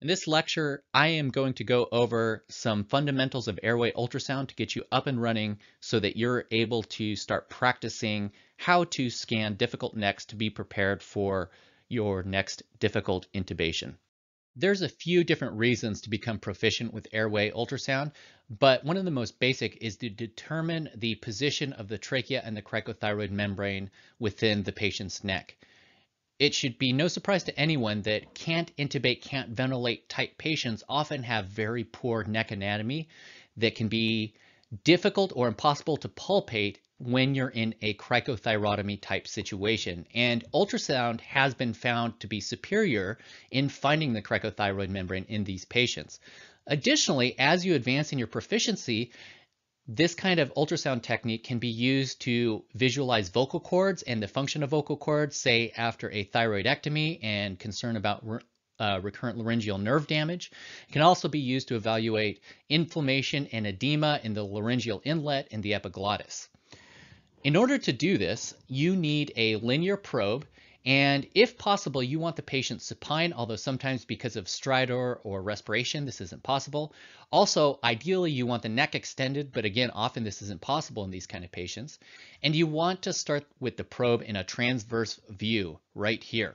In this lecture, I am going to go over some fundamentals of airway ultrasound to get you up and running so that you're able to start practicing how to scan difficult necks to be prepared for your next difficult intubation. There's a few different reasons to become proficient with airway ultrasound, but one of the most basic is to determine the position of the trachea and the cricothyroid membrane within the patient's neck. It should be no surprise to anyone that can't intubate, can't ventilate type patients often have very poor neck anatomy that can be difficult or impossible to palpate when you're in a cricothyrotomy type situation. And ultrasound has been found to be superior in finding the cricothyroid membrane in these patients. Additionally, as you advance in your proficiency, this kind of ultrasound technique can be used to visualize vocal cords and the function of vocal cords, say after a thyroidectomy and concern about re uh, recurrent laryngeal nerve damage. It can also be used to evaluate inflammation and edema in the laryngeal inlet and the epiglottis. In order to do this, you need a linear probe and if possible, you want the patient supine, although sometimes because of stridor or respiration, this isn't possible. Also, ideally, you want the neck extended, but again, often this isn't possible in these kind of patients. And you want to start with the probe in a transverse view right here.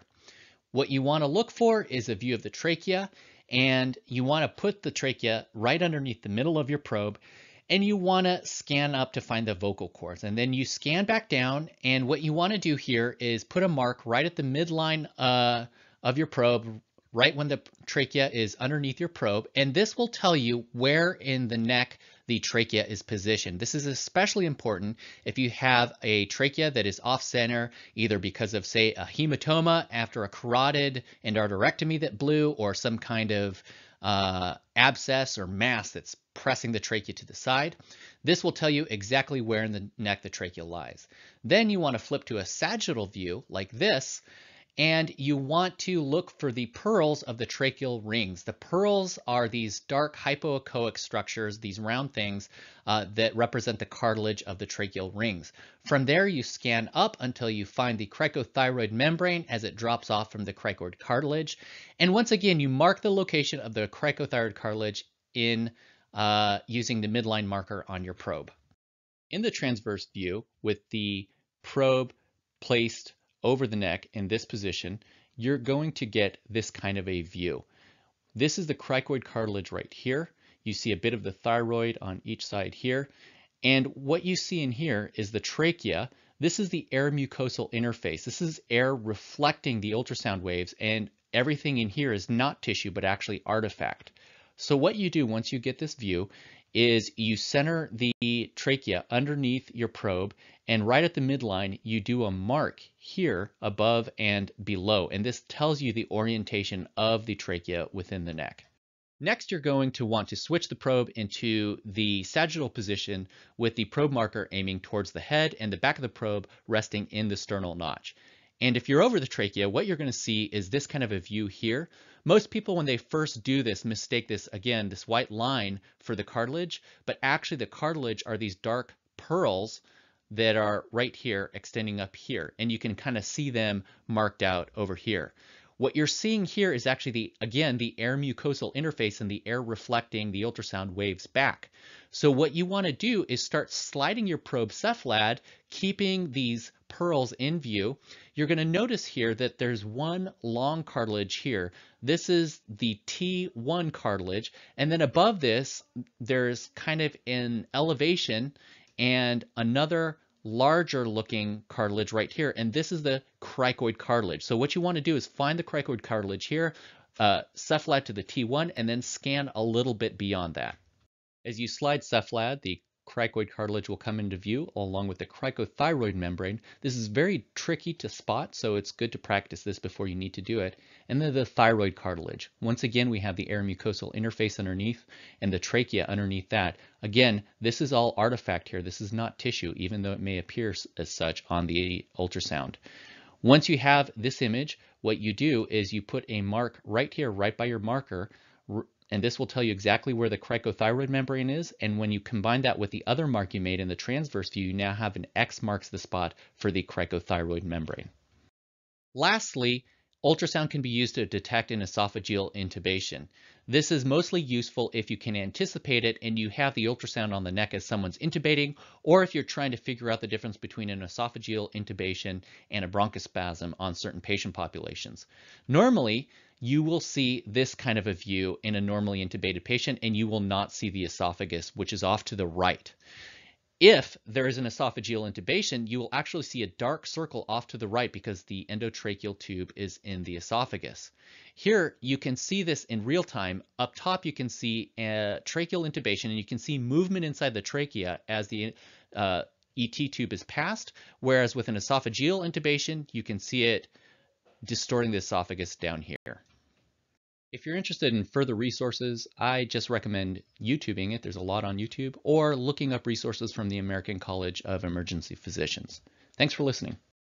What you want to look for is a view of the trachea, and you want to put the trachea right underneath the middle of your probe and you want to scan up to find the vocal cords. And then you scan back down, and what you want to do here is put a mark right at the midline uh, of your probe, right when the trachea is underneath your probe, and this will tell you where in the neck the trachea is positioned. This is especially important if you have a trachea that is off center, either because of say a hematoma after a carotid and arterectomy that blew, or some kind of uh, abscess or mass that's pressing the trachea to the side. This will tell you exactly where in the neck the trachea lies. Then you want to flip to a sagittal view like this, and you want to look for the pearls of the tracheal rings. The pearls are these dark hypoechoic structures, these round things uh, that represent the cartilage of the tracheal rings. From there, you scan up until you find the cricothyroid membrane as it drops off from the cricoid cartilage. And once again, you mark the location of the cricothyroid cartilage in uh, using the midline marker on your probe. In the transverse view, with the probe placed over the neck in this position, you're going to get this kind of a view. This is the cricoid cartilage right here. You see a bit of the thyroid on each side here. And what you see in here is the trachea. This is the air mucosal interface. This is air reflecting the ultrasound waves and everything in here is not tissue, but actually artifact. So what you do once you get this view is you center the trachea underneath your probe and right at the midline you do a mark here above and below and this tells you the orientation of the trachea within the neck. Next you're going to want to switch the probe into the sagittal position with the probe marker aiming towards the head and the back of the probe resting in the sternal notch. And if you're over the trachea, what you're going to see is this kind of a view here most people, when they first do this, mistake this again, this white line for the cartilage, but actually the cartilage are these dark pearls that are right here extending up here and you can kind of see them marked out over here. What you're seeing here is actually the again the air mucosal interface and the air reflecting the ultrasound waves back. So what you want to do is start sliding your probe cephalad, keeping these pearls in view. You're going to notice here that there's one long cartilage here. This is the T1 cartilage. And then above this, there's kind of an elevation and another larger looking cartilage right here. And this is the cricoid cartilage. So what you want to do is find the cricoid cartilage here, uh, cephalad to the T1, and then scan a little bit beyond that. As you slide cephalad, the cricoid cartilage will come into view along with the cricothyroid membrane. This is very tricky to spot, so it's good to practice this before you need to do it. And then the thyroid cartilage. Once again, we have the air mucosal interface underneath and the trachea underneath that. Again, this is all artifact here. This is not tissue, even though it may appear as such on the ultrasound. Once you have this image, what you do is you put a mark right here, right by your marker, and this will tell you exactly where the cricothyroid membrane is, and when you combine that with the other mark you made in the transverse view, you now have an X marks the spot for the cricothyroid membrane. Lastly, ultrasound can be used to detect an esophageal intubation. This is mostly useful if you can anticipate it and you have the ultrasound on the neck as someone's intubating, or if you're trying to figure out the difference between an esophageal intubation and a bronchospasm on certain patient populations. Normally, you will see this kind of a view in a normally intubated patient, and you will not see the esophagus, which is off to the right. If there is an esophageal intubation, you will actually see a dark circle off to the right because the endotracheal tube is in the esophagus. Here, you can see this in real time. Up top, you can see a tracheal intubation, and you can see movement inside the trachea as the uh, ET tube is passed, whereas with an esophageal intubation, you can see it distorting the esophagus down here. If you're interested in further resources, I just recommend YouTubing it. There's a lot on YouTube or looking up resources from the American College of Emergency Physicians. Thanks for listening.